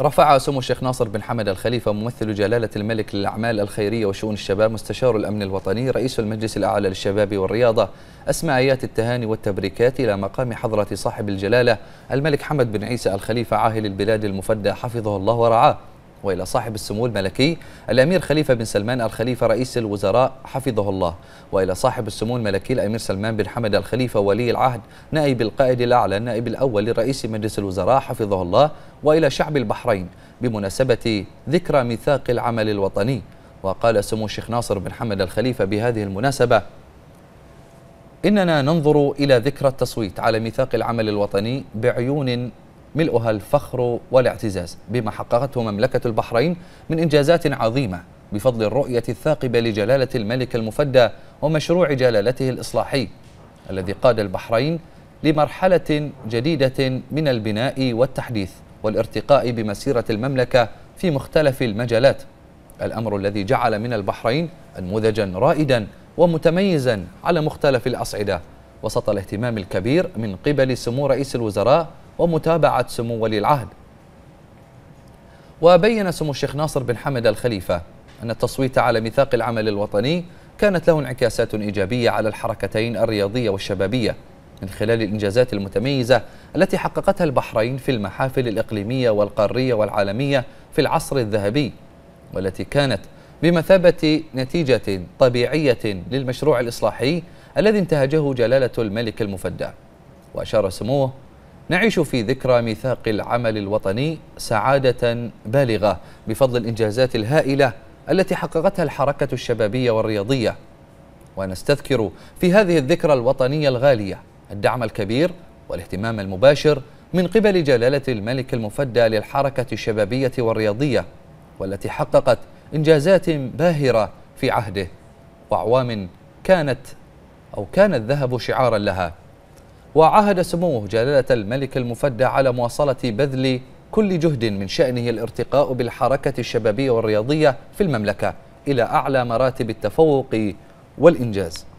رفع سمو الشيخ ناصر بن حمد الخليفة ممثل جلالة الملك للأعمال الخيرية وشؤون الشباب مستشار الأمن الوطني رئيس المجلس الأعلى للشباب والرياضة أسمع آيات التهاني والتبريكات إلى مقام حضرة صاحب الجلالة الملك حمد بن عيسى الخليفة عاهل البلاد المفدى حفظه الله ورعاه وإلى صاحب السمو الملكي الأمير خليفة بن سلمان الخليفة رئيس الوزراء حفظه الله وإلى صاحب السمو الملكي الأمير سلمان بن حمد الخليفة ولي العهد نائب القائد الأعلى النائب الأول لرئيس مجلس الوزراء حفظه الله وإلى شعب البحرين بمناسبة ذكرى ميثاق العمل الوطني وقال سمو الشيخ ناصر بن حمد الخليفة بهذه المناسبة إننا ننظر إلى ذكرى التصويت على ميثاق العمل الوطني بعيون ملؤها الفخر والاعتزاز بما حققته مملكة البحرين من إنجازات عظيمة بفضل الرؤية الثاقبة لجلالة الملك المفدى ومشروع جلالته الإصلاحي الذي قاد البحرين لمرحلة جديدة من البناء والتحديث والارتقاء بمسيرة المملكة في مختلف المجالات الأمر الذي جعل من البحرين أنموذجا رائدا ومتميزا على مختلف الأصعدة وسط الاهتمام الكبير من قبل سمو رئيس الوزراء ومتابعة سمو ولي العهد وبين سمو الشيخ ناصر بن حمد الخليفة أن التصويت على ميثاق العمل الوطني كانت له انعكاسات إيجابية على الحركتين الرياضية والشبابية من خلال الإنجازات المتميزة التي حققتها البحرين في المحافل الإقليمية والقارية والعالمية في العصر الذهبي والتي كانت بمثابة نتيجة طبيعية للمشروع الإصلاحي الذي انتهجه جلالة الملك المفدى وأشار سموه نعيش في ذكرى ميثاق العمل الوطني سعادة بالغة بفضل الإنجازات الهائلة التي حققتها الحركة الشبابية والرياضية ونستذكر في هذه الذكرى الوطنية الغالية الدعم الكبير والاهتمام المباشر من قبل جلالة الملك المفدى للحركة الشبابية والرياضية والتي حققت إنجازات باهرة في عهده وأعوام كانت أو كان الذهب شعارا لها وعهد سموه جلالة الملك المفدى على مواصلة بذل كل جهد من شأنه الارتقاء بالحركة الشبابية والرياضية في المملكة إلى أعلى مراتب التفوق والإنجاز